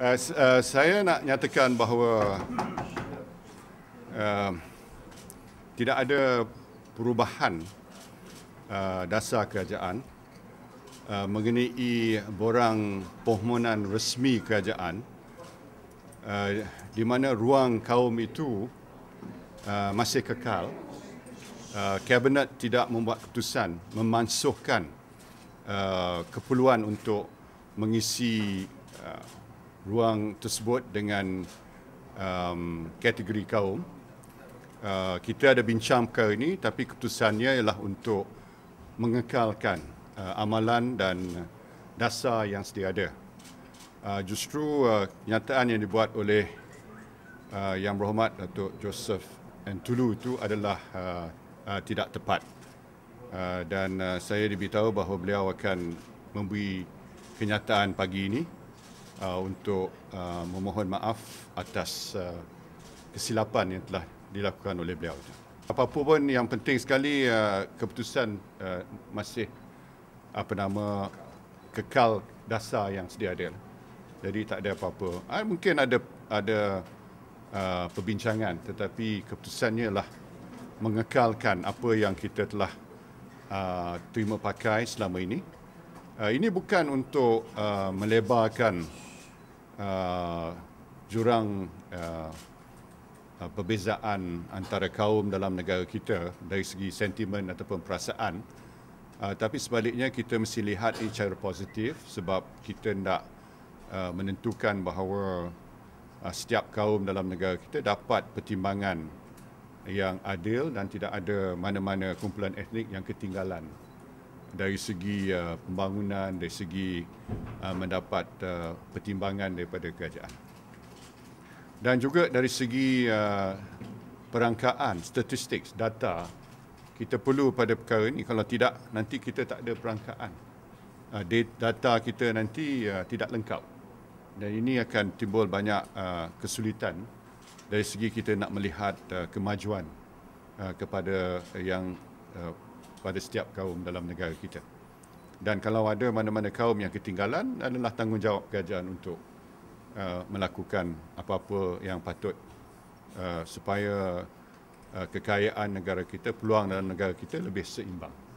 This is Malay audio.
Eh, eh, saya nak nyatakan bahawa uh, tidak ada perubahan uh, dasar kerajaan uh, mengenai borang permohonan resmi kerajaan uh, di mana ruang kaum itu uh, masih kekal. Uh, Kabinet tidak membuat keputusan memansuhkan uh, keperluan untuk mengisi uh, ruang tersebut dengan um, kategori kaum. Uh, kita ada bincang perkara ini tapi keputusannya ialah untuk mengekalkan uh, amalan dan dasar yang sedia ada. Uh, justru uh, kenyataan uh, yang dibuat oleh uh, Yang Berhormat Datuk Joseph Antulu itu adalah uh, uh, tidak tepat. Uh, dan uh, saya diberitahu bahawa beliau akan memberi kenyataan pagi ini uh, untuk uh, memohon maaf atas uh, kesilapan yang telah dilakukan oleh beliau. Apapun yang penting sekali uh, keputusan uh, masih apa nama kekal dasar yang sedia ada. Jadi tak ada apa-apa. Uh, mungkin ada ada uh, perbincangan tetapi keputusannya lah mengekalkan apa yang kita telah uh, terima pakai selama ini. Uh, ini bukan untuk uh, melebarkan uh, jurang uh, uh, perbezaan antara kaum dalam negara kita dari segi sentimen ataupun perasaan. Uh, tapi sebaliknya kita mesti lihat ini secara positif sebab kita nak uh, menentukan bahawa uh, setiap kaum dalam negara kita dapat pertimbangan yang adil dan tidak ada mana-mana kumpulan etnik yang ketinggalan dari segi uh, pembangunan dari segi uh, mendapat uh, pertimbangan daripada kerajaan dan juga dari segi uh, perangkaan statistik data kita perlu pada perkara ini kalau tidak nanti kita tak ada perangkaan uh, data kita nanti uh, tidak lengkap dan ini akan timbul banyak uh, kesulitan dari segi kita nak melihat uh, kemajuan uh, kepada yang uh, pada setiap kaum dalam negara kita. Dan kalau ada mana-mana kaum yang ketinggalan adalah tanggungjawab kerajaan untuk uh, melakukan apa-apa yang patut uh, supaya uh, kekayaan negara kita, peluang dalam negara kita lebih seimbang.